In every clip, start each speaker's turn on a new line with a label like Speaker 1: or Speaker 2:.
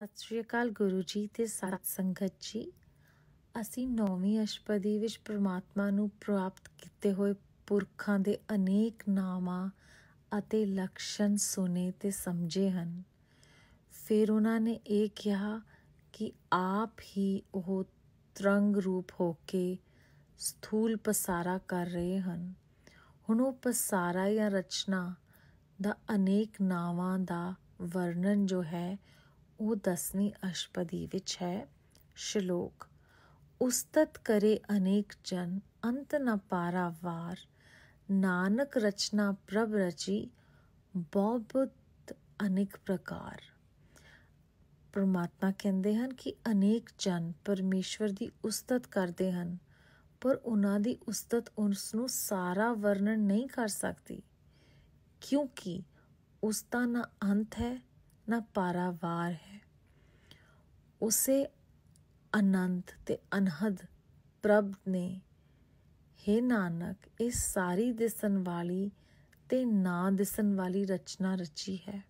Speaker 1: ਸਤਿ ਸ਼੍ਰੀ ਅਕਾਲ ਗੁਰੂ ਜੀ ਤੇ ਸਾਥ ਸੰਗਤ ਜੀ ਅਸੀਂ ਨੌਵੀਂ ਅਸ਼ਪਦੀ ਵਿੱਚ ਪ੍ਰਮਾਤਮਾ ਨੂੰ ਪ੍ਰਾਪਤ ਕੀਤੇ ਹੋਏ ਪੁਰਖਾਂ ਦੇ ਅਨੇਕ ਨਾਮਾਂ ਅਤੇ ਲਕਸ਼ਣ ਸੁਨੇ ਤੇ ਸਮਝੇ ਹਨ ਫਿਰ ਉਹਨਾਂ ਨੇ ਇਹ ਕਿਹਾ ਕਿ ਆਪ ਹੀ ਉਹ ਤਰੰਗ ਰੂਪ ਹੋ ਕੇ ਸਥੂਲ ਪਸਾਰਾ ਕਰ ਰਹੇ ਹਨ ਹੁਣ ਉਹ ਪਸਾਰਾ ਜਾਂ ਰਚਨਾ ਦਾ ਅਨੇਕ ਨਾਵਾਂ ਦਾ ਵਰਣਨ ਜੋ ਹੈ ਉਹ ਦਸਵੀਂ ਅਸ਼ਪਦੀ ਵਿੱਚ ਹੈ ਸ਼ਲੋਕ ਉਸਤਤ ਕਰੇ ਅਨੇਕ ਜਨ ਅੰਤ ਨ ਪਾਰਾ ਵਾਰ ਨਾਨਕ ਰਚਨਾ ਪ੍ਰਭ ਰਚੀ ਬਹੁਤ ਅਨੇਕ ਪ੍ਰਕਾਰ ਪਰਮਾਤਮਾ ਕਹਿੰਦੇ ਹਨ ਕਿ ਅਨੇਕ ਜਨ ਪਰਮੇਸ਼ਵਰ ਦੀ ਉਸਤਤ ਕਰਦੇ ਹਨ ਪਰ ਉਹਨਾਂ ਦੀ ਉਸਤਤ ਉਸ ਨੂੰ ਸਾਰਾ ਵਰਣਨ ਨਹੀਂ ਕਰ ਸਕਦੀ ਕਿਉਂਕਿ ਉਸ ਦਾ ਨਾ ਅੰਤ ਹੈ ਨਾ ਪਾਰਾਵਾਰ ਉਸੇ ਅਨੰਤ ਤੇ ਅਨਹਦ ਪ੍ਰਭ ਨੇ हे ਨਾਨਕ ਇਹ ਸਾਰੀ ਦਿਸਣ ਵਾਲੀ ਤੇ ਨਾ ਦਿਸਣ ਵਾਲੀ ਰਚਨਾ ਰਚੀ ਹੈ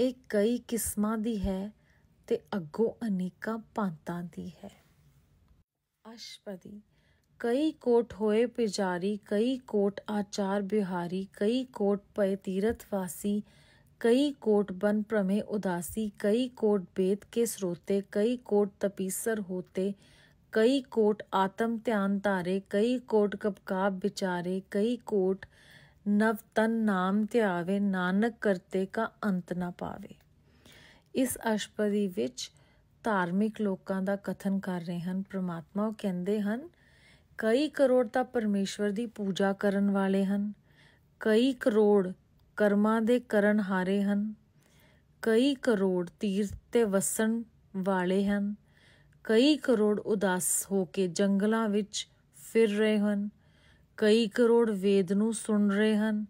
Speaker 1: ਇਹ ਕਈ ਕਿਸਮਾਂ ਦੀ ਹੈ ਤੇ ਅੱਗੋਂ ਅਨੇਕਾਂ ਭਾਂਤਾਂ ਦੀ ਹੈ ਅਸ਼ਪਦੀ ਕਈ ਕੋਟ ਹੋਏ ਪਿਜਾਰੀ ਕਈ ਕੋਟ ਆਚਾਰ ਬਿਹਾਰੀ ਕਈ ਕੋਟ ਪਏ ਤੀਰਥ ਵਾਸੀ ਕਈ ਕੋਟ ਬਨ प्रमे ਉਦਾਸੀ ਕਈ ਕੋਟ ਬੇਦ ਕੇ ਸਰੋਤੇ ਕਈ ਕੋਟ ਤਪੀਸਰ ਹੋਤੇ ਕਈ ਕੋਟ ਆਤਮ ਧਿਆਨ ਧਾਰੇ ਕਈ ਕੋਟ ਕਪਕਾਬ ਵਿਚਾਰੇ ਕਈ ਕੋਟ ਨਵ ਤਨ ਨਾਮ ਧਿਆਵੇ ਨਾਨਕ ਕਰਤੇ ਕਾ ਅੰਤ ਨਾ ਪਾਵੇ ਇਸ ਅਸ਼ਪਦੀ ਵਿੱਚ ਧਾਰਮਿਕ ਲੋਕਾਂ ਦਾ ਕਥਨ ਕਰ ਰਹੇ ਹਨ ਪ੍ਰਮਾਤਮਾ ਉਹ ਕਹਿੰਦੇ ਹਨ ਕਈ ਕਰੋੜ ਤਾਂ ਪਰਮੇਸ਼ਵਰ ਦੀ ਪੂਜਾ ਕਰਨ ਵਾਲੇ ਹਨ ਕਈ ਕਰੋੜ ਕਰਮਾਂ ਦੇ ਕਰਨ ਹਾਰੇ ਹਨ ਕਈ ਕਰੋੜ ਤੀਰ ਤੇ ਵਸਣ ਵਾਲੇ ਹਨ ਕਈ ਕਰੋੜ ਉਦਾਸ ਹੋ ਕੇ ਜੰਗਲਾਂ ਵਿੱਚ ਫਿਰ ਰਹੇ ਹਨ ਕਈ ਕਰੋੜ ਵੇਦ ਨੂੰ ਸੁਣ ਰਹੇ ਹਨ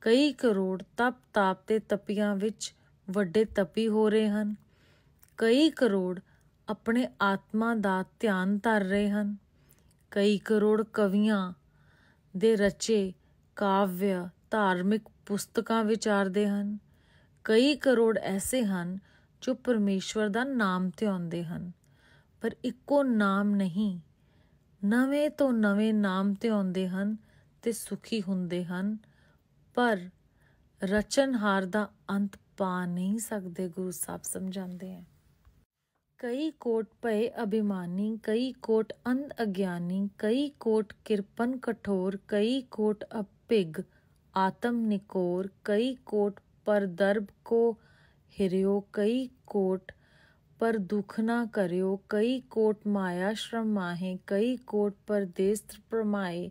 Speaker 1: ਕਈ ਕਰੋੜ ਤਪ ਤਾਪ ਤੇ ਤਪੀਆਂ ਵਿੱਚ ਵੱਡੇ ਤਪੀ ਹੋ ਰਹੇ ਹਨ ਕਈ ਕਰੋੜ ਆਪਣੇ ਆਤਮਾ ਦਾ ਧਿਆਨ ਧਰ ਰਹੇ ਹਨ ਕਈ ਕਰੋੜ ਕਵੀਆਂ ਦੇ ਰਚੇ ਕਾਵਯ ਧਾਰਮਿਕ ਪੁਸਤਕਾਂ ਵਿਚਾਰਦੇ ਹਨ ਕਈ ਕਰੋੜ ਐਸੇ ਹਨ ਜੋ ਪਰਮੇਸ਼ਵਰ ਦਾ ਨਾਮ ਤੇ ਆਉਂਦੇ ਹਨ ਪਰ ਇੱਕੋ ਨਾਮ ਨਹੀਂ ਨਵੇਂ ਤੋਂ ਨਵੇਂ ਨਾਮ ਤੇ ਆਉਂਦੇ ਹਨ ਤੇ ਸੁਖੀ ਹੁੰਦੇ ਹਨ ਪਰ ਰਚਨਹਾਰ ਦਾ ਅੰਤ ਪਾ ਨਹੀਂ ਸਕਦੇ ਗੁਰੂ ਸਾਹਿਬ ਸਮਝਾਉਂਦੇ ਹਨ ਕਈ ਕੋਟ ਪਏ ਅਭਿਮਾਨੀ ਕਈ ਕੋਟ ਅੰਧ ਅਗਿਆਨੀ ਕਈ ਕੋਟ ਕਿਰਪਨ ਕਠੋਰ ਕਈ ਕੋਟ ਅਪਿਗ आत्म निकोर कई कोट पर दर्ब को हिरियो कई कोट पर दुख ना करियो कई कोट माया श्रम माहे कई कोट पर देस प्रमाए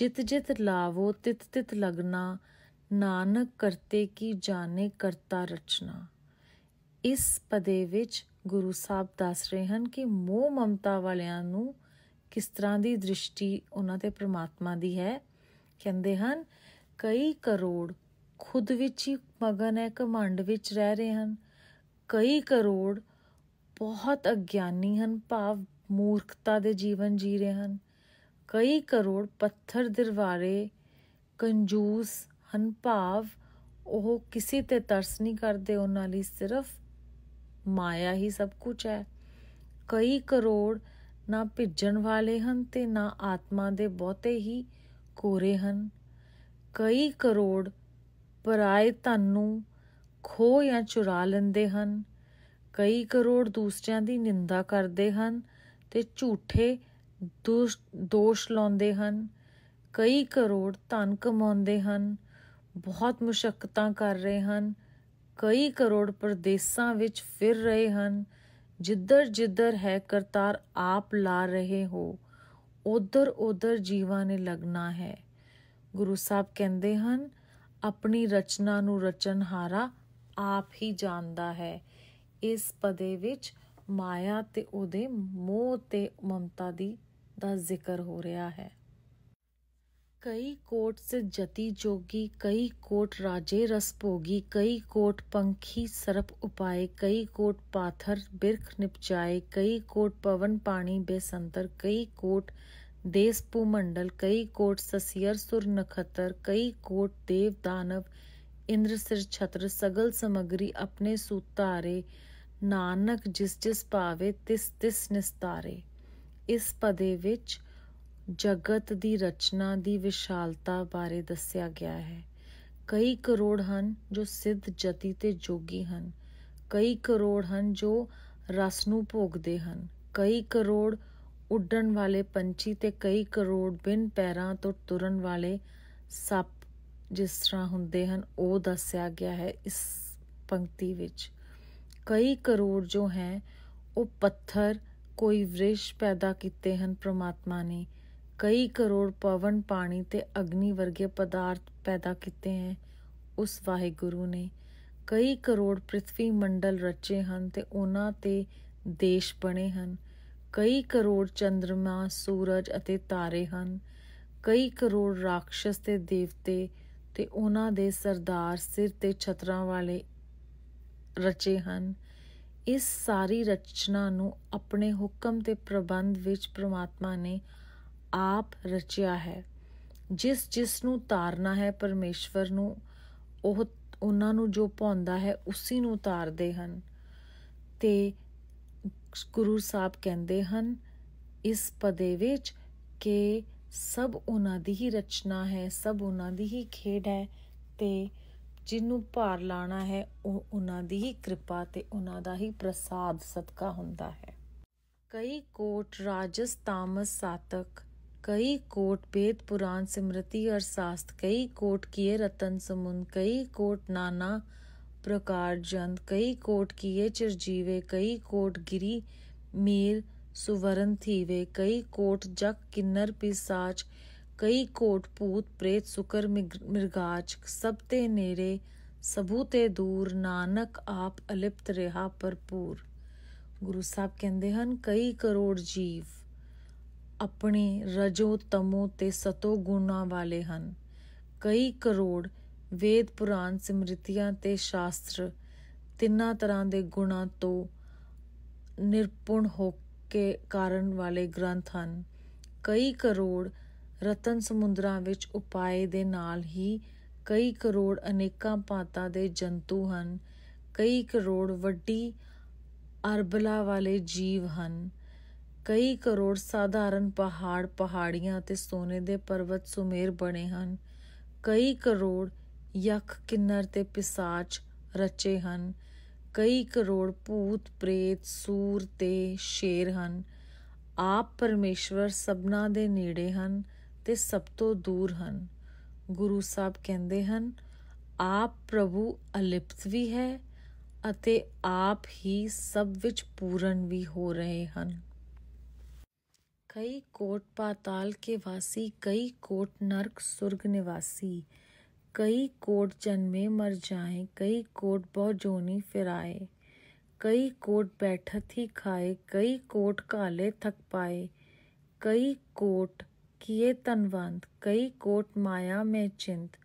Speaker 1: जित जित लावो तित तित लगना ਨਾਨਕ ਕਰਤੇ ਕੀ ਜਾਣੇ ਕਰਤਾ ਰਚਨਾ ਇਸ ਪਦੇ ਵਿੱਚ ਗੁਰੂ ਸਾਹਿਬ ਦੱਸ ਰਹੇ ਹਨ ਕਿ ਮੋਹ ਮਮਤਾ ਵਾਲਿਆਂ ਨੂੰ ਕਿਸ ਤਰ੍ਹਾਂ ਦੀ ਦ੍ਰਿਸ਼ਟੀ ਉਹਨਾਂ ਤੇ ਪ੍ਰਮਾਤਮਾ ਦੀ ਹੈ ਕਹਿੰਦੇ ਹਨ ਕਈ ਕਰੋੜ ਖੁਦ ਵਿੱਚ ਹੀ ਮਗਨ ਹੈ ਕਮੰਡ ਵਿੱਚ ਰਹਿ ਰਹੇ ਹਨ ਕਈ ਕਰੋੜ ਬਹੁਤ ਅਗਿਆਨੀ ਹਨ ਭਾਵ ਮੂਰਖਤਾ ਦੇ ਜੀਵਨ ਜੀ ਰਹੇ ਹਨ ਕਈ ਕਰੋੜ ਪੱਥਰ ਦਰਵਾਰੇ ਕੰਜੂਸ ਹਨ ਭਾਵ ਉਹ ਕਿਸੇ ਤੇ ਤਰਸ ਨਹੀਂ ਕਰਦੇ ਉਹਨਾਂ ਲਈ ਸਿਰਫ ਮਾਇਆ ਹੀ ਸਭ ਕੁਝ ਹੈ ਕਈ ਕਰੋੜ ਨਾ ਭਿੱਜਣ ਵਾਲੇ ਹਨ ਤੇ ਨਾ ਆਤਮਾ ਦੇ ਬਹੁਤੇ ਹੀ ਕੋਰੇ ਹਨ ਕਈ ਕਰੋੜ ਪਰਾਏ ਧਨ ਨੂੰ ਖੋ ਜਾਂ ਚੁਰਾ ਲੈਂਦੇ ਹਨ ਕਈ ਕਰੋੜ ਦੂਸਰਿਆਂ ਦੀ ਨਿੰਦਾ ਕਰਦੇ ਹਨ ਤੇ ਝੂਠੇ ਦੋਸ਼ ਲਾਉਂਦੇ ਹਨ ਕਈ ਕਰੋੜ ਧਨ ਕਮਾਉਂਦੇ ਹਨ ਬਹੁਤ ਮੁਸ਼ਕਲਾਂ ਕਰ ਰਹੇ ਹਨ ਕਈ ਕਰੋੜ ਪਰਦੇਸਾਂ ਵਿੱਚ ਫਿਰ ਰਹੇ ਹਨ ਜਿੱਧਰ ਜਿੱਧਰ ਹੈ ਕਰਤਾਰ ਆਪ ਲਾ ਰਹੇ ਹੋ ਉਧਰ ਉਧਰ ਜੀਵਾਂ ਨੇ ਲੱਗਣਾ ਹੈ ਗੁਰੂ ਸਾਹਿਬ ਕਹਿੰਦੇ ਹਨ ਆਪਣੀ ਰਚਨਾ ਨੂੰ ਰਚਨਹਾਰਾ ਆਪ ਹੀ ਜਾਣਦਾ ਹੈ ਇਸ ਪਦੇ ਵਿੱਚ ਮਾਇਆ ਤੇ ਉਹਦੇ ਮੋਹ ਤੇ ਮਮਤਾ ਦੀ ਦਾ ਜ਼ਿਕਰ ਹੋ ਰਿਹਾ ਹੈ ਕਈ ਕੋਟ ਸੇ ਜਤੀ ਜੋਗੀ ਕਈ ਕੋਟ ਰਾਜੇ ਰਸ ਭੋਗੀ ਕਈ ਕੋਟ ਪੰਖੀ ਸਰਪ ਉਪਾਏ ਕਈ ਕੋਟ ਪਾਥਰ ਬਿਰਖ ਨਿਪਚਾਏ ਕਈ ਕੋਟ ਪਵਨ ਪਾਣੀ ਬੇਸੰਤਰ ਕਈ ਕੋਟ ਦੇਸ ਭੂਮੰਡਲ ਕਈ ਕੋਟ ਸਸੀਰ ਸੁਰ ਨਖਤਰ ਕਈ ਕੋਟ ਦੇਵ ਦਾਨਵ ਇੰਦਰ ਸਿਰ ਛਤਰ ਸਗਲ ਸਮਗਰੀ ਆਪਣੇ ਸੂਤਾਰੇ ਨਾਨਕ ਜਿਸ ਜਿਸ ਪਾਵੇ ਤਿਸ ਤਿਸ ਨਿਸਤਾਰੇ ਇਸ ਪਦੇ ਵਿੱਚ ਜਗਤ ਦੀ ਰਚਨਾ ਦੀ ਵਿਸ਼ਾਲਤਾ ਬਾਰੇ ਦੱਸਿਆ ਗਿਆ ਹੈ ਕਈ ਕਰੋੜ ਹਨ ਜੋ ਸਿੱਧ ਜਤੀ ਤੇ ਜੋਗੀ ਹਨ ਕਈ ਕਰੋੜ ਹਨ ਜੋ ਰਸ ਨੂੰ ਭੋਗਦੇ ਹਨ ਕਈ ਕਰੋੜ ਉੱਡਣ ਵਾਲੇ ਪੰਛੀ ਤੇ ਕਈ ਕਰੋੜ ਬਿਨ ਪੈਰਾਂ ਤੋਂ ਤੁਰਨ ਵਾਲੇ ਸੱਪ ਜਿਸ ਤਰ੍ਹਾਂ ਹੁੰਦੇ ਹਨ ਉਹ ਦੱਸਿਆ ਗਿਆ ਹੈ ਇਸ ਪੰਕਤੀ ਵਿੱਚ ਕਈ ਕਰੋੜ ਜੋ ਹੈ ਉਹ ਪੱਥਰ ਕੋਈ ਵ੍ਰਿਸ਼ ਪੈਦਾ ਕੀਤੇ ਹਨ ਪ੍ਰਮਾਤਮਾ ਨੇ ਕਈ ਕਰੋੜ ਪਵਨ ਪਾਣੀ ਤੇ ਅਗਨੀ ਵਰਗੇ ਪਦਾਰਥ ਪੈਦਾ ਕੀਤੇ ਹਨ ਉਸ ਵਾਹਿਗੁਰੂ ਨੇ ਕਈ ਕਰੋੜ ਪ੍ਰithvi ਮੰਡਲ ਰਚੇ ਹਨ ਤੇ ਉਹਨਾਂ ਤੇ ਦੇਸ਼ ਬਣੇ ਹਨ ਕਈ ਕਰੋੜ ਚੰ드ਰਮਾ ਸੂਰਜ ਅਤੇ ਤਾਰੇ ਹਨ ਕਈ ਕਰੋੜ ਰਾਖਸ਼ਸ ਤੇ ਦੇਵਤੇ ਤੇ ਉਹਨਾਂ ਦੇ ਸਰਦਾਰ ਸਿਰ ਤੇ ਛਤਰਾਂ ਵਾਲੇ ਰਚੇ ਹਨ ਇਸ ਸਾਰੀ ਰਚਨਾ ਨੂੰ ਆਪਣੇ ਹੁਕਮ ਤੇ ਪ੍ਰਬੰਧ ਵਿੱਚ ਪ੍ਰਮਾਤਮਾ ਨੇ ਆਪ ਰਚਿਆ ਹੈ ਜਿਸ ਜਿਸ ਨੂੰ ਤਾਰਨਾ ਹੈ ਪਰਮੇਸ਼ਵਰ ਨੂੰ ਉਹ ਉਹਨਾਂ ਨੂੰ ਜੋ ਪਾਉਂਦਾ ਹੈ ਉਸੇ ਨੂੰ ਤਾਰਦੇ ਹਨ ਤੇ ਗੁਰੂ ਸਾਹਿਬ ਕਹਿੰਦੇ ਹਨ ਇਸ ਪਦੇ ਵਿੱਚ ਕਿ ਸਭ ਉਹਨਾਂ ਦੀ ਹੀ ਰਚਨਾ ਹੈ ਸਭ ਉਹਨਾਂ ਦੀ ਹੀ ਖੇਡ ਹੈ ਤੇ ਜਿਹਨੂੰ ਭਾਰ ਲਾਣਾ ਹੈ ਉਹ ਉਹਨਾਂ ਦੀ ਹੀ ਕਿਰਪਾ ਤੇ ਉਹਨਾਂ ਦਾ ਹੀ ਪ੍ਰਸਾਦ ਸਦਕਾ ਹੁੰਦਾ ਹੈ ਕਈ ਕੋਟ ਰਾਜਸ ਤਾਮਸ ਸਾਤਕ ਕਈ ਕੋਟ ਪੇਤ ਪੁਰਾਨ ਸਿਮਰਤੀ ਅਰ ਸਾਸਤ ਕਈ ਕੋਟ ਕੀਏ ਰਤਨ ਸਮੁੰਦ ਕਈ ਕੋਟ ਨਾਨਾ प्रकार जंत कई कोट किए चिरजीवे ਕਈ ਕੋਟ ਗਿਰੀ ਮੀਰ ਸੁਵਰਨ ਥੀਵੇ ਕਈ ਕੋਟ ਜਕ ਕਿੰਨਰ ਪਿਸਾਚ ਕਈ ਕੋਟ ਪੂਤ ਪ੍ਰੇਤ ਸੁਕਰ ਮਿਰਗਾਚ ਸਭ ਤੇ ਨੇੜੇ ਸਭੂ ਤੇ ਦੂਰ ਨਾਨਕ ਆਪ ਅਲਿਪਤ ਰਹਾ ਭਰਪੂਰ ਗੁਰੂ ਸਾਹਿਬ ਕਹਿੰਦੇ ਹਨ ਕਈ ਕਰੋੜ ਜੀਵ ਆਪਣੇ ਰਜੋ ਤਮੋ ਤੇ ਸਤੋ ਗੁਣਾ ਵਾਲੇ ਹਨ ਕਈ ਕਰੋੜ ਵੇਦ ਪੁਰਾਣ ਸਿਮ੍ਰਿਤੀਆਂ ਤੇ ਸ਼ਾਸਤਰ ਤਿੰਨਾਂ ਤਰ੍ਹਾਂ ਦੇ ਗੁਣਾਂ ਤੋਂ ਨਿਰਪੁਣ ਹੋ ਕੇ ਕਾਰਨ ਵਾਲੇ ਗ੍ਰੰਥ ਹਨ ਕਈ ਕਰੋੜ ਰਤਨ ਸਮੁੰਦਰਾਂ ਵਿੱਚ ਉਪਾਏ ਦੇ ਨਾਲ ਹੀ ਕਈ ਕਰੋੜ ਅਨੇਕਾਂ ਪਾਤਾਂ ਦੇ ਜੰਤੂ ਹਨ ਕਈ ਕਰੋੜ ਵੱਡੀ ਅਰਬਲਾ ਵਾਲੇ ਜੀਵ ਹਨ ਕਈ ਕਰੋੜ ਸਾਧਾਰਨ ਪਹਾੜ ਪਹਾੜੀਆਂ ਤੇ ਸੋਨੇ ਦੇ ਪਰਬਤ ਸੁਮੇਰ ਬਣੇ ਹਨ ਕਈ ਕਰੋੜ ਯਖ ਕਿੰਨਰ ਤੇ ਪਿਸਾਚ ਰਚੇ ਹਨ ਕਈ ਕਰੋੜ ਭੂਤ ਪ੍ਰੇਤ ਸੂਰ ਤੇ ਸ਼ੇਰ ਹਨ ਆਪ ਪਰਮੇਸ਼ਵਰ ਸਭਨਾ ਦੇ ਨੇੜੇ ਹਨ ਤੇ ਸਭ ਤੋਂ ਦੂਰ ਹਨ ਗੁਰੂ ਸਾਹਿਬ ਕਹਿੰਦੇ ਹਨ ਆਪ ਪ੍ਰਭੂ ਅਲਿਪਤ ਵੀ ਹੈ ਅਤੇ ਆਪ ਹੀ ਸਭ ਵਿੱਚ ਪੂਰਨ ਵੀ ਹੋ ਰਹੇ ਹਨ ਕਈ ਕੋਟ ਪਾਤਾਲ ਕੇ ਵਾਸੀ ਕਈ ਕੋਟ ਨਰਕ ਸੁਰਗ ਨਿਵਾਸੀ ਕਈ ਕੋਟ ਜਨਮੇ ਮਰ ਜਾਏ ਕਈ ਕੋਟ ਬਹੁ ਜੋਨੀ ਫਿਰਾਏ ਕਈ ਕੋਟ ਬੈਠਤ ਹੀ ਖਾਏ ਕਈ ਕੋਟ ਕਾਲੇ ਥਕ ਪਾਏ ਕਈ ਕੋਟ ਕੀਏ ਤਨਵੰਦ ਕਈ ਕੋਟ ਮਾਇਆ ਮੇ ਚਿੰਤ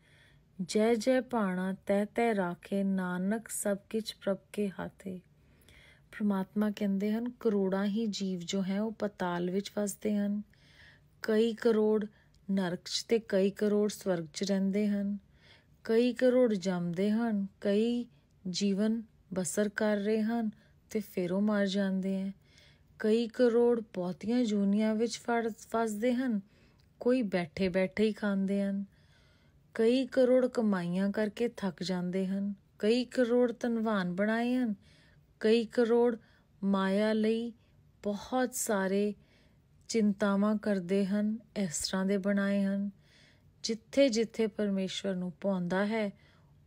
Speaker 1: ਜੈ ਜੈ ਪਾਣਾ ਤੈ ਤੈ ਰਾਖੇ ਨਾਨਕ ਸਭ ਕਿਛ ਪ੍ਰਭ ਕੇ ਹਾਥੇ ਪ੍ਰਮਾਤਮਾ ਕਹਿੰਦੇ ਹਨ ਕਰੋੜਾਂ ਹੀ ਜੀਵ ਜੋ ਹੈ ਉਹ ਪਤਾਲ ਵਿੱਚ ਵਸਦੇ ਹਨ ਕਈ ਕਰੋੜ ਨਰਕ 'ਚ ਤੇ ਕਈ ਕਰੋੜ ਸਵਰਗ 'ਚ ਰਹਿੰਦੇ ਹਨ ਕਈ ਕਰੋੜ ਜੰਮਦੇ ਹਨ ਕਈ ਜੀਵਨ ਬਸਰ ਕਰ ਰਹੇ ਹਨ ਤੇ ਫਿਰ ਉਹ ਮਰ ਜਾਂਦੇ ਹਨ ਕਈ ਕਰੋੜ ਬਹੁਤੀਆਂ ਜੂਨੀਆਂ ਵਿੱਚ ਫਸਦੇ ਹਨ ਕੋਈ ਬੈਠੇ ਬੈਠੇ ਹੀ ਖਾਂਦੇ ਹਨ ਕਈ ਕਰੋੜ ਕਮਾਈਆਂ ਕਰਕੇ ਥੱਕ ਜਾਂਦੇ ਹਨ ਕਈ ਕਰੋੜ ਧਨਵਾਨ ਬਣਾਏ ਹਨ ਕਈ ਕਰੋੜ ਮਾਇਆ ਲਈ ਬਹੁਤ ਸਾਰੇ ਚਿੰਤਾਵਾਂ ਕਰਦੇ ਹਨ ਇਸ ਤਰ੍ਹਾਂ ਦੇ ਬਣਾਏ ਹਨ ਜਿੱਥੇ-ਜਿੱਥੇ ਪਰਮੇਸ਼ਵਰ ਨੂੰ ਪਾਉਂਦਾ ਹੈ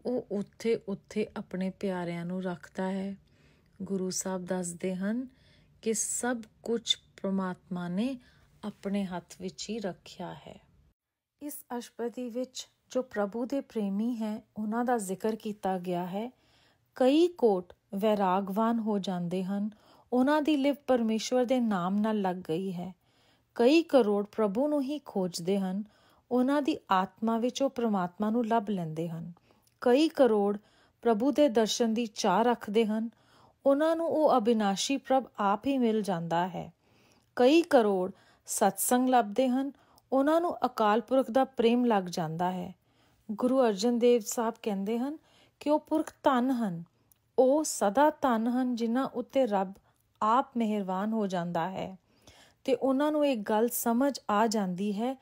Speaker 1: ਉਹ ਉੱਥੇ-ਉੱਥੇ ਆਪਣੇ ਪਿਆਰਿਆਂ ਨੂੰ ਰੱਖਦਾ ਹੈ ਗੁਰੂ ਸਾਹਿਬ ਦੱਸਦੇ ਹਨ ਕਿ ਸਭ ਕੁਝ ਪ੍ਰਮਾਤਮਾ ਨੇ ਆਪਣੇ ਹੱਥ ਵਿੱਚ ਹੀ ਰੱਖਿਆ ਹੈ ਇਸ ਅਸ਼ਪਤੀ ਵਿੱਚ ਜੋ ਪ੍ਰਭੂ ਦੇ ਪ੍ਰੇਮੀ ਹੈ ਉਹਨਾਂ ਦਾ ਜ਼ਿਕਰ ਕੀਤਾ ਗਿਆ ਹੈ ਕਈ ਕੋਟ ਵੈਰਾਗਵਾਨ ਹੋ ਜਾਂਦੇ ਹਨ ਉਹਨਾਂ ਦੀ ਲਿਵ ਪਰਮੇਸ਼ਵਰ ਦੇ ਨਾਮ ਨਾਲ ਲੱਗ ਗਈ ਹੈ ਕਈ ਕਰੋੜ ਪ੍ਰਭੂ ਨੂੰ ਹੀ ਖੋਜਦੇ ਹਨ ਉਹਨਾਂ ਦੀ ਆਤਮਾ ਵਿੱਚ ਉਹ ਪ੍ਰਮਾਤਮਾ ਨੂੰ ਲੱਭ ਲੈਂਦੇ ਹਨ ਕਈ ਕਰੋੜ ਪ੍ਰਭੂ ਦੇ ਦਰਸ਼ਨ ਦੀ ਚਾਹ ਰੱਖਦੇ ਹਨ ਉਹਨਾਂ ਨੂੰ ਉਹ ਅਬਿਨਾਸ਼ੀ ਪ੍ਰਭ ਆਪ ਹੀ ਮਿਲ ਜਾਂਦਾ ਹੈ ਕਈ ਕਰੋੜ ਸਤਸੰਗ ਲੱਭਦੇ ਹਨ ਉਹਨਾਂ ਨੂੰ ਅਕਾਲ ਪੁਰਖ ਦਾ ਪ੍ਰੇਮ ਲੱਗ ਜਾਂਦਾ ਹੈ ਗੁਰੂ ਅਰਜਨ ਦੇਵ ਸਾਹਿਬ ਕਹਿੰਦੇ ਹਨ ਕਿ ਉਹ ਪੁਰਖ ਧਨ ਹਨ ਉਹ ਸਦਾ ਧਨ ਹਨ ਜਿਨ੍ਹਾਂ ਉੱਤੇ ਰੱਬ ਆਪ ਮਿਹਰਬਾਨ ਹੋ ਜਾਂਦਾ ਹੈ ਤੇ ਉਹਨਾਂ ਨੂੰ ਇਹ ਗੱਲ ਸਮਝ ਆ ਜਾਂਦੀ ਹੈ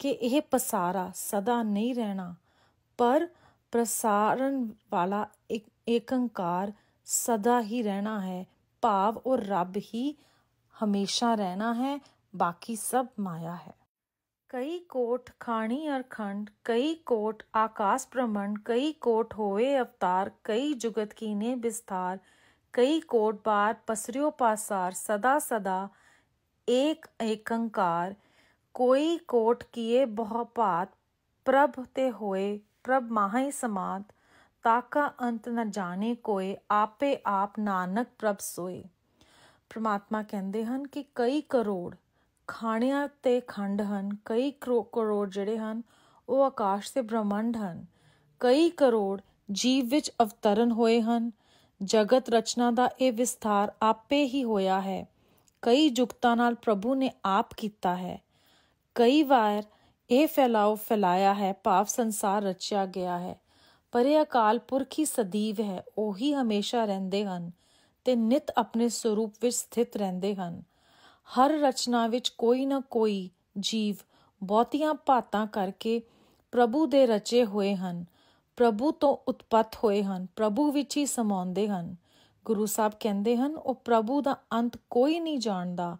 Speaker 1: ਕਿ ਇਹ ਪਸਾਰਾ ਸਦਾ ਨਹੀਂ ਰਹਿਣਾ ਪਰ ਪ੍ਰਸਾਰਣ ਵਾਲਾ ਏਕੰਕਾਰ ਸਦਾ ਹੀ ਰਹਿਣਾ ਹੈ ਭਾਵ ਉਹ ਰੱਬ ਹੀ ਹਮੇਸ਼ਾ ਰਹਿਣਾ ਹੈ बाकी सब माया है कई कोट खाणी और खंड कई कोट आकाश ब्रह्मंड कई कोट होए अवतार कई जुगत कीने विस्तार कई कोट बार पसरियो पासार सदा सदा एक एकंकार ਕੋਈ ਕੋਟ ਕੀਏ ਬਹੁ ਭਾਤ ਪ੍ਰਭ ਤੇ ਹੋਏ ਪ੍ਰਭ ਮਾਹੀ ਸਮਾਤ ਤਾਕਾ ਅੰਤ ਨ ਜਾਣੇ ਕੋਏ ਆਪੇ ਆਪ ਨਾਨਕ ਪ੍ਰਭ ਸੋਏ ਪ੍ਰਮਾਤਮਾ ਕਹਿੰਦੇ ਹਨ ਕਿ ਕਈ ਕਰੋੜ ਖਾਣਿਆਂ ਤੇ ਖੰਡ ਹਨ ਕਈ ਕਰੋੜ ਜਿਹੜੇ ਹਨ ਉਹ ਆਕਾਸ਼ ਤੇ ਬ੍ਰਹਮੰਡ ਹਨ ਕਈ ਕਰੋੜ ਜੀਵ ਵਿੱਚ ਅਵਤਰਨ ਹੋਏ ਹਨ ਜਗਤ ਰਚਨਾ ਦਾ ਇਹ ਵਿਸਥਾਰ ਆਪੇ ਹੀ ਹੋਇਆ ਹੈ ਕਈ ਜੁਗਤਾਂ ਨਾਲ ਪ੍ਰਭੂ ਨੇ ਆਪ ਕੀਤਾ ਹੈ ਕਈ ਵਾਰ ਇਹ ਫੈਲਾਉ ਫੈਲਾਇਆ ਹੈ ਭਾਵ ਸੰਸਾਰ ਰਚਿਆ ਗਿਆ ਹੈ ਪਰ ਇਹ ਅਕਾਲ ਪੁਰਖ ਹੀ ਸਦੀਵ ਹੈ ਉਹੀ ਹਮੇਸ਼ਾ ਰਹਿੰਦੇ ਹਨ ਤੇ ਨਿਤ ਆਪਣੇ ਸਰੂਪ ਵਿੱਚ ਸਥਿਤ ਰਹਿੰਦੇ ਹਨ ਹਰ ਰਚਨਾ ਵਿੱਚ ਕੋਈ ਨਾ ਕੋਈ ਜੀਵ ਬਹੁਤੀਆਂ ਭਾਤਾਂ ਕਰਕੇ ਪ੍ਰਭੂ ਦੇ ਰਚੇ ਹੋਏ ਹਨ ਪ੍ਰਭੂ ਤੋਂ ਉਤਪਤ ਹੋਏ ਹਨ ਪ੍ਰਭੂ ਵਿੱਚ ਹੀ ਸਮਾਉਂਦੇ ਹਨ ਗੁਰੂ ਸਾਹਿਬ ਕਹਿੰਦੇ ਹਨ ਉਹ ਪ੍ਰਭੂ ਦਾ ਅੰਤ ਕੋਈ ਨਹੀਂ ਜਾਣਦਾ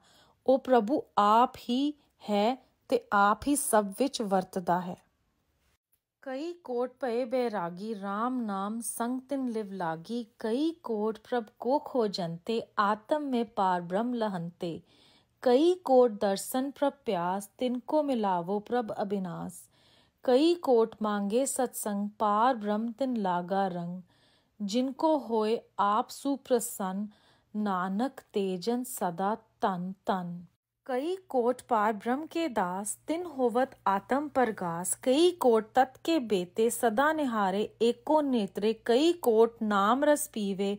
Speaker 1: ਉਹ ਪ੍ਰਭੂ ਆਪ ਹੀ ਹੈ ਤੇ ਆਪ ਹੀ ਸਭ ਵਿੱਚ ਵਰਤਦਾ ਹੈ ਕਈ ਕੋਟ ਪਏ ਬੈਰਾਗੀ RAM ਨਾਮ ਸੰਗ ਤਿਨ ਲਿਵ ਲਾਗੀ ਕਈ ਕੋਟ ਪ੍ਰਭ ਕੋ ਖੋ ਖੋਜੰਤੇ ਆਤਮ ਮੇ ਪਾਰ ਬ੍ਰਹਮ ਲਹੰਤੇ ਕਈ ਕੋਟ ਦਰਸ਼ਨ ਪ੍ਰਭ ਪਿਆਸ ਤਿਨ ਕੋ ਮਿਲਾਵੋ ਪ੍ਰਭ ਅਬਿਨਾਸ ਕਈ ਕੋਟ ਮੰਗੇ ਸਤਸੰਗ ਪਾਰ ਬ੍ਰਹਮ ਤਿਨ ਲਾਗਾ ਰੰਗ ਜਿਨ ਕੋ ਹੋਏ ਆਪ ਸੁਪ੍ਰਸੰਨ ਨਾਨਕ ਤੇਜਨ ਸਦਾ ਤਨ ਤਨ कई कोट पार ब्रह्म के दास तिन होवत आतम परगास कई कोट तत् के बेते सदा निहारे एको नेत्रे कई कोट नाम रस पीवे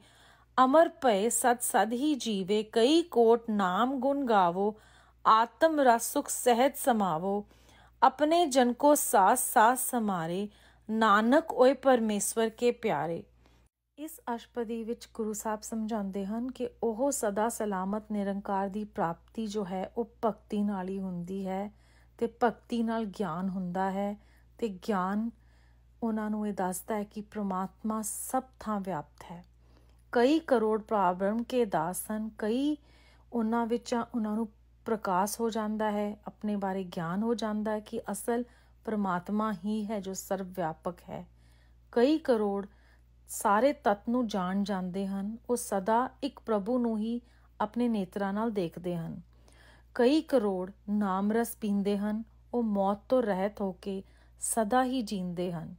Speaker 1: अमर पय सत सद ही जीवे कई कोट नाम गुण गावो आत्म रस सुख सहज समावो अपने जन को सास सास समारे नानक ओय परमेश्वर के प्यारे ਇਸ ਅਸ਼ਪਦੀ ਵਿੱਚ ਗੁਰੂ ਸਾਹਿਬ ਸਮਝਾਉਂਦੇ ਹਨ ਕਿ ਉਹ ਸਦਾ ਸਲਾਮਤ ਨਿਰੰਕਾਰ ਦੀ ਪ੍ਰਾਪਤੀ ਜੋ ਹੈ ਉਹ ਭਗਤੀ ਨਾਲ ਹੀ ਹੁੰਦੀ ਹੈ ਤੇ ਭਗਤੀ ਨਾਲ ਗਿਆਨ ਹੁੰਦਾ ਹੈ ਤੇ ਗਿਆਨ ਉਹਨਾਂ ਨੂੰ ਇਹ ਦੱਸਦਾ ਹੈ ਕਿ ਪ੍ਰਮਾਤਮਾ ਸਭ ਥਾਂ ਵਿਆਪਤ ਹੈ ਕਈ ਕਰੋੜ ਪ੍ਰਾਬ੍ਰਮ ਕੇ ਦਾਸ ਹਨ ਕਈ ਉਹਨਾਂ ਵਿੱਚ ਉਹਨਾਂ ਨੂੰ ਪ੍ਰਕਾਸ਼ ਹੋ ਜਾਂਦਾ ਹੈ ਆਪਣੇ ਬਾਰੇ ਗਿਆਨ ਹੋ ਜਾਂਦਾ ਹੈ ਕਿ ਅਸਲ ਪ੍ਰਮਾਤਮਾ ਹੀ ਹੈ ਜੋ ਸਰਵ ਵਿਆਪਕ ਹੈ ਕਈ ਕਰੋੜ ਸਾਰੇ ਤਤ ਨੂੰ ਜਾਣ ਜਾਂਦੇ ਹਨ ਉਹ ਸਦਾ ਇੱਕ ਪ੍ਰਭੂ ਨੂੰ ਹੀ ਆਪਣੇ ਨੇਤਰਾਂ ਨਾਲ ਦੇਖਦੇ ਹਨ ਕਈ ਕਰੋੜ ਨਾਮ ਰਸ ਪੀਂਦੇ ਹਨ ਉਹ ਮੌਤ ਤੋਂ ਰਹਿਤ ਹੋ ਕੇ ਸਦਾ ਹੀ ਜੀਂਦੇ ਹਨ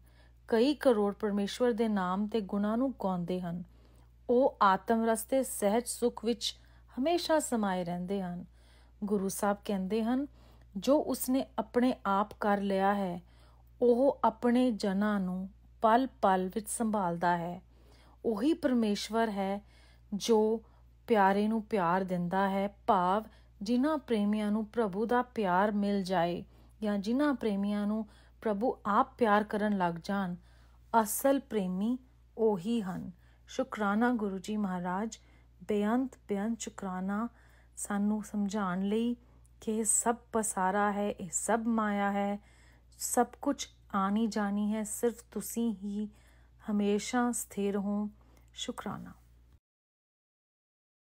Speaker 1: ਕਈ ਕਰੋੜ ਪਰਮੇਸ਼ਵਰ ਦੇ ਨਾਮ ਤੇ ਗੁਨਾ ਨੂੰ ਗਾਉਂਦੇ ਹਨ ਉਹ ਆਤਮ ਰਸ ਤੇ ਸਹਿਜ ਸੁਖ ਵਿੱਚ ਹਮੇਸ਼ਾ ਸਮਾਏ ਰਹਿੰਦੇ ਹਨ ਗੁਰੂ ਸਾਹਿਬ ਕਹਿੰਦੇ ਹਨ ਜੋ ਉਸਨੇ ਆਪਣੇ ਆਪ ਕਰ ਲਿਆ ਹੈ ਉਹ ਆਪਣੇ ਜਨਾਂ ਨੂੰ ਪਲ ਪਲ ਵਿੱਚ ਸੰਭਾਲਦਾ ਹੈ ਉਹੀ ਪਰਮੇਸ਼ਵਰ ਹੈ ਜੋ ਪਿਆਰੇ ਨੂੰ ਪਿਆਰ ਦਿੰਦਾ ਹੈ ਭਾਵ ਜਿਨ੍ਹਾਂ ਪ੍ਰੇਮੀਆਂ ਨੂੰ ਪ੍ਰਭੂ ਦਾ ਪਿਆਰ ਮਿਲ ਜਾਏ ਜਾਂ ਜਿਨ੍ਹਾਂ ਪ੍ਰੇਮੀਆਂ ਨੂੰ ਪ੍ਰਭੂ ਆਪ ਪਿਆਰ ਕਰਨ ਲੱਗ ਜਾਣ ਅਸਲ ਪ੍ਰੇਮੀ ਉਹੀ ਹਨ ਸ਼ੁਕਰਾਨਾ ਗੁਰੂ ਜੀ ਮਹਾਰਾਜ ਬੇਅੰਤ ਬੇਅੰਤ ਸ਼ੁਕਰਾਨਾ ਸਾਨੂੰ ਸਮਝਾਉਣ ਲਈ ਕਿ ਇਹ ਸਭ ਪਸਾਰਾ ਹੈ ਇਹ ਸਭ ਮਾਇਆ ਹੈ ਸਭ ਕੁਝ ਆਣੀ ਜਾਣੀ ਹੈ ਸਿਰਫ ਤੁਸੀਂ ਹੀ ਹਮੇਸ਼ਾ ਸਥਿਰ ਹੋ ਸ਼ੁਕਰਾਨਾ